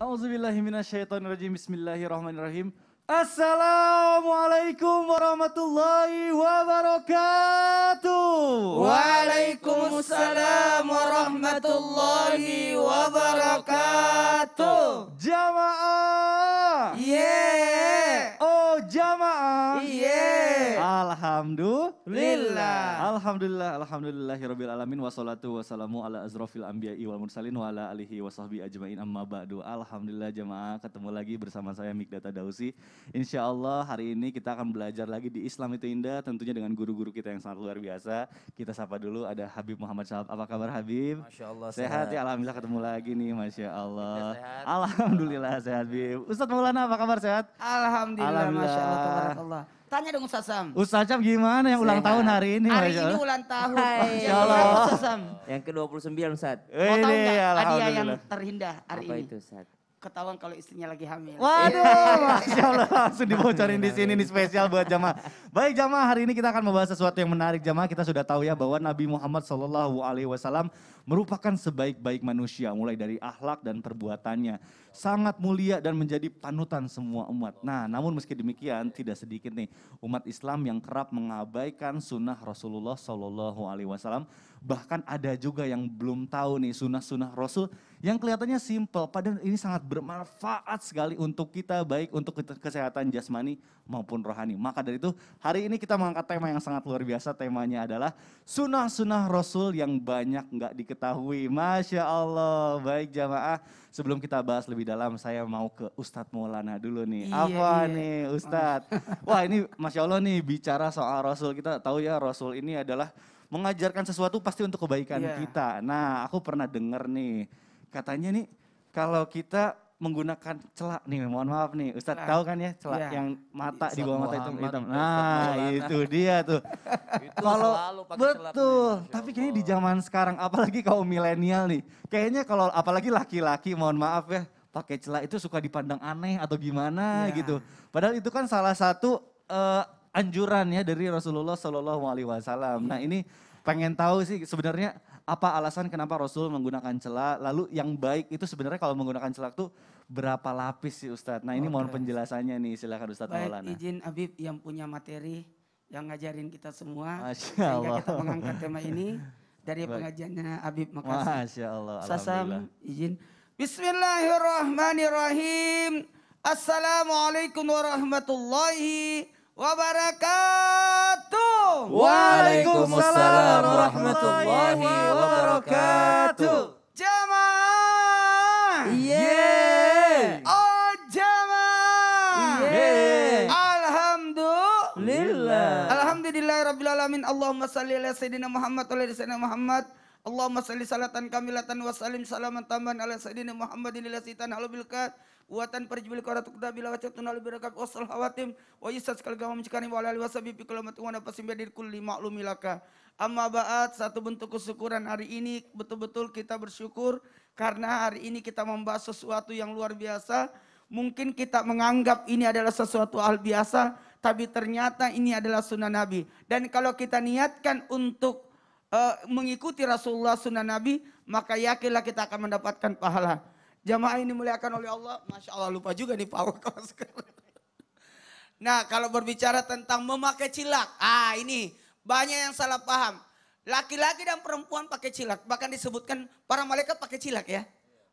Auzubillahiminasyaitonirrajim. Bismillahirrahmanirrahim. Assalamualaikum warahmatullahi wabarakatuh. Waalaikumsalam warahmatullahi wabarakatuh. Jamaah. Ye. Yeah. Oh jamaah. Ye. Yeah. Alhamdulillah lillah. Alhamdulillah, alhamdulillahirabbil alamin wassalatu wassalamu ala azrofil anbiya'i wal mursalin wa ala alihi washabbi ajmain amma ba'du. Alhamdulillah jemaah ketemu lagi bersama saya Mikdata Dausi. Insyaallah hari ini kita akan belajar lagi di Islam itu indah tentunya dengan guru-guru kita yang sangat luar biasa. Kita sapa dulu ada Habib Muhammad Syahab. Apa kabar Habib? Masya Allah sehat. sehat ya alhamdulillah ketemu lagi nih Masya Allah. Ya, sehat. Alhamdulillah sehat Habib. Ustaz Maulana apa kabar sehat? Alhamdulillah, alhamdulillah. Masya Allah. Tanya dong Ustaz Sam. Ustaz Sam gimana yang ulang ulang tahun hari ini. Hari ini ulang tahun. Masya Allah. Yang ke-29 Ustaz. Mau tahu gak hadiah yang terindah hari ini? Apa itu Ustaz? ketahuan kalau istrinya lagi hamil. Waduh, iya. masya Allah langsung dibocorin di sini nih spesial buat jamaah. Baik jamaah, hari ini kita akan membahas sesuatu yang menarik jamaah. Kita sudah tahu ya bahwa Nabi Muhammad Shallallahu Alaihi Wasallam merupakan sebaik-baik manusia, mulai dari akhlak dan perbuatannya, sangat mulia dan menjadi panutan semua umat. Nah, namun meski demikian tidak sedikit nih umat Islam yang kerap mengabaikan sunnah Rasulullah Shallallahu Alaihi Wasallam. Bahkan ada juga yang belum tahu nih sunnah-sunnah Rasul yang kelihatannya simple, padahal ini sangat bermanfaat sekali untuk kita, baik untuk kesehatan jasmani maupun rohani. Maka dari itu, hari ini kita mengangkat tema yang sangat luar biasa, temanya adalah sunah-sunah Rasul yang banyak nggak diketahui. Masya Allah, baik jamaah. Sebelum kita bahas lebih dalam, saya mau ke Ustadz Maulana dulu nih. Iya, Apa iya. nih Ustadz? Wah ini Masya Allah nih, bicara soal Rasul, kita tahu ya Rasul ini adalah mengajarkan sesuatu pasti untuk kebaikan yeah. kita. Nah, aku pernah dengar nih katanya nih kalau kita menggunakan celak nih, mohon maaf nih, Ustaz nah, tahu kan ya celak iya. yang mata di bawah mata itu hitam. Nah, itu dia tuh. itu kalau betul, celak tapi kayaknya di zaman sekarang apalagi kaum milenial nih, kayaknya kalau apalagi laki-laki mohon maaf ya, pakai celak itu suka dipandang aneh atau gimana ya. gitu. Padahal itu kan salah satu uh, anjuran ya dari Rasulullah Shallallahu alaihi wasallam. Nah, iya. ini pengen tahu sih sebenarnya apa alasan kenapa Rasul menggunakan celah? Lalu yang baik itu sebenarnya kalau menggunakan celah itu berapa lapis sih Ustadz? Nah ini okay. mohon penjelasannya nih silakan Ustadz baik, Maulana. izin Habib yang punya materi yang ngajarin kita semua Masya Allah. kita mengangkat tema ini dari baik. pengajiannya Habib makasih. Masya Allah. Sasam izin. Bismillahirrahmanirrahim. Assalamualaikum warahmatullahi wabarakatuh wabarakatuh. Waalaikumsalam warahmatullahi wabarakatuh. Jamaah. Yeah. Oh jamaah. Yeah. Alhamdulillah. Alhamdulillah rabbil alamin. Allahumma salli ala sayyidina Muhammad wa ala sayyidina Muhammad. Allahumma salli salatan kamilatan wa salim salaman tambahan ala sayyidina Muhammadin ila sitan halubilkat perjubil kau ratu kuda bila tunal lebih birakab wasal hawatim wa yusas mencikani gamam cikani sabi alihi wasabi fi kalamati wa nafasim bidir kulli ma'lumilaka amma ba'at satu bentuk kesyukuran hari ini betul-betul kita bersyukur karena hari ini kita membahas sesuatu yang luar biasa mungkin kita menganggap ini adalah sesuatu hal biasa tapi ternyata ini adalah sunnah Nabi dan kalau kita niatkan untuk uh, mengikuti Rasulullah sunnah Nabi maka yakinlah kita akan mendapatkan pahala Jamaah ini muliakan oleh Allah. Masya Allah lupa juga nih power kawan sekarang. Nah kalau berbicara tentang memakai cilak. Ah ini banyak yang salah paham. Laki-laki dan perempuan pakai cilak. Bahkan disebutkan para malaikat pakai cilak ya.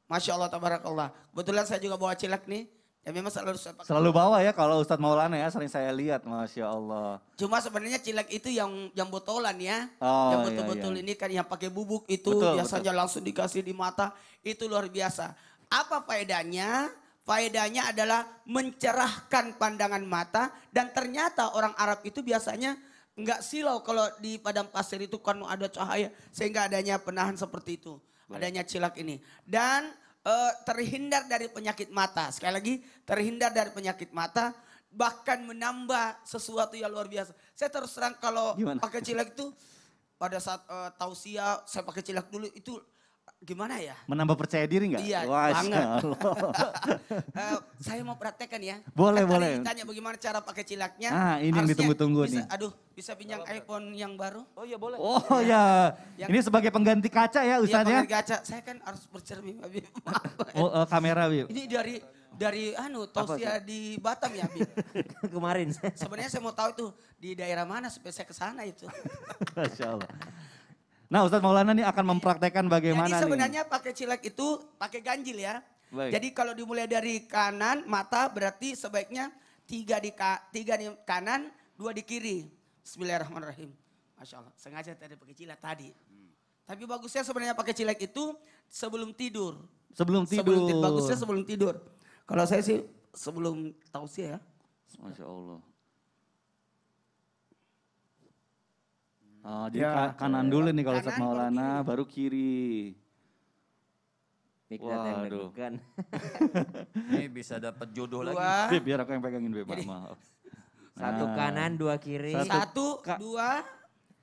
Masya Allah tabarakallah. Kebetulan saya juga bawa cilak nih. Ya memang selalu saya pakai. Selalu bawa ya kalau Ustadz Maulana ya sering saya lihat Masya Allah. Cuma sebenarnya cilak itu yang yang botolan ya. Oh, yang iya, betul-betul iya, iya. ini kan yang pakai bubuk itu betul, biasanya betul. langsung dikasih di mata. Itu luar biasa. Apa faedahnya? Faedahnya adalah mencerahkan pandangan mata dan ternyata orang Arab itu biasanya nggak silau kalau di padang pasir itu kan ada cahaya sehingga adanya penahan seperti itu, adanya cilak ini. Dan e, terhindar dari penyakit mata. Sekali lagi terhindar dari penyakit mata bahkan menambah sesuatu yang luar biasa. Saya terus terang kalau pakai cilak itu pada saat e, tausia saya pakai cilak dulu itu gimana ya? Menambah percaya diri nggak? Iya, Wah, banget. uh, saya mau praktekkan ya. Boleh, kan boleh. Tanya bagaimana cara pakai cilaknya. Ah, ini yang ya, ditunggu-tunggu nih. Aduh, bisa pinjam oh, iPhone yang baru? Oh iya boleh. Oh iya. iya. Yang, ini sebagai pengganti kaca ya iya, Ustaz ya? pengganti kaca. Saya kan harus bercermin, Bib. oh, uh, kamera, Bib. Ini dari dari anu Tosia di Batam ya, bi. Kemarin. Sebenarnya saya mau tahu itu di daerah mana supaya saya ke sana itu. Masya Allah. Nah Ustadz Maulana nih akan mempraktekkan bagaimana Jadi sebenarnya nih? pakai cilek itu pakai ganjil ya. Baik. Jadi kalau dimulai dari kanan mata berarti sebaiknya tiga di, ka, tiga di kanan, dua di kiri. Bismillahirrahmanirrahim. Masya Allah, sengaja tadi pakai cilek tadi. Tapi bagusnya sebenarnya pakai cilek itu sebelum tidur. Sebelum tidur. Sebelum, bagusnya sebelum tidur. Kalau saya sih sebelum tausiah ya. Masya Allah. Oh, jadi ya. ya kanan ya. dulu nih kalau Ustadz Maulana, baru kiri. Nikmat yang deg Ini bisa dapat jodoh dua. lagi. Sip, biar aku yang pegangin bebas, maaf. Nah, satu kanan, dua kiri. Satu, satu dua,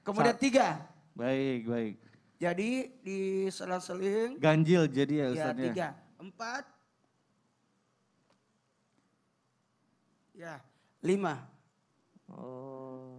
kemudian satu. tiga. Baik, baik. Jadi di selang-seling. Ganjil jadi ya, ya Ustaznya. Ya, tiga, empat. Ya, lima. Oh.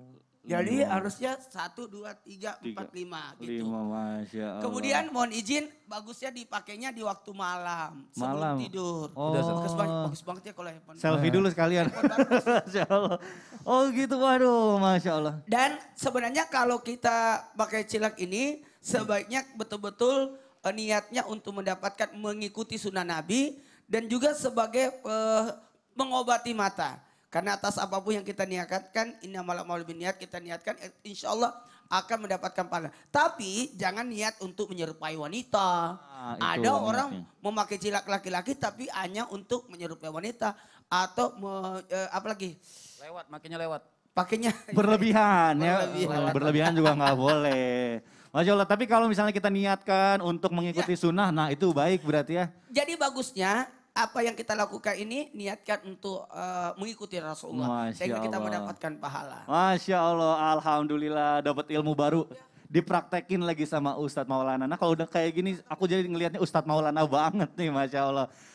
Jadi iya. harusnya satu dua tiga, empat lima gitu. Lima, Masya Allah. Kemudian mohon izin bagusnya dipakainya di waktu malam. Malam? Sebelum tidur. Oh. bagus, banget, bagus banget ya kalau handphone. Selfie iya. dulu sekalian. Masya Allah. Oh gitu waduh Masya Allah. Dan sebenarnya kalau kita pakai cilak ini sebaiknya betul-betul eh, niatnya untuk mendapatkan mengikuti sunnah Nabi. Dan juga sebagai uh, mengobati mata. Karena atas apapun yang kita niatkan, ini mau lebih niat kita niatkan eh, insya Allah akan mendapatkan pahala. Tapi jangan niat untuk menyerupai wanita. Ah, Ada orang memakai cilak laki-laki tapi hanya untuk menyerupai wanita atau me, eh, apa lagi? Lewat, makanya lewat. Pakainya berlebihan ya. Berlebihan, berlebihan juga nggak boleh. Masya Allah, tapi kalau misalnya kita niatkan untuk mengikuti ya. sunnah, nah itu baik berarti ya. Jadi bagusnya apa yang kita lakukan ini niatkan untuk uh, mengikuti Rasulullah Masya sehingga kita mendapatkan pahala. Masya Allah, alhamdulillah dapat ilmu baru. Dipraktekin lagi sama Ustadz Maulana. Nah kalau udah kayak gini aku jadi ngelihatnya Ustadz Maulana banget nih Masya Allah.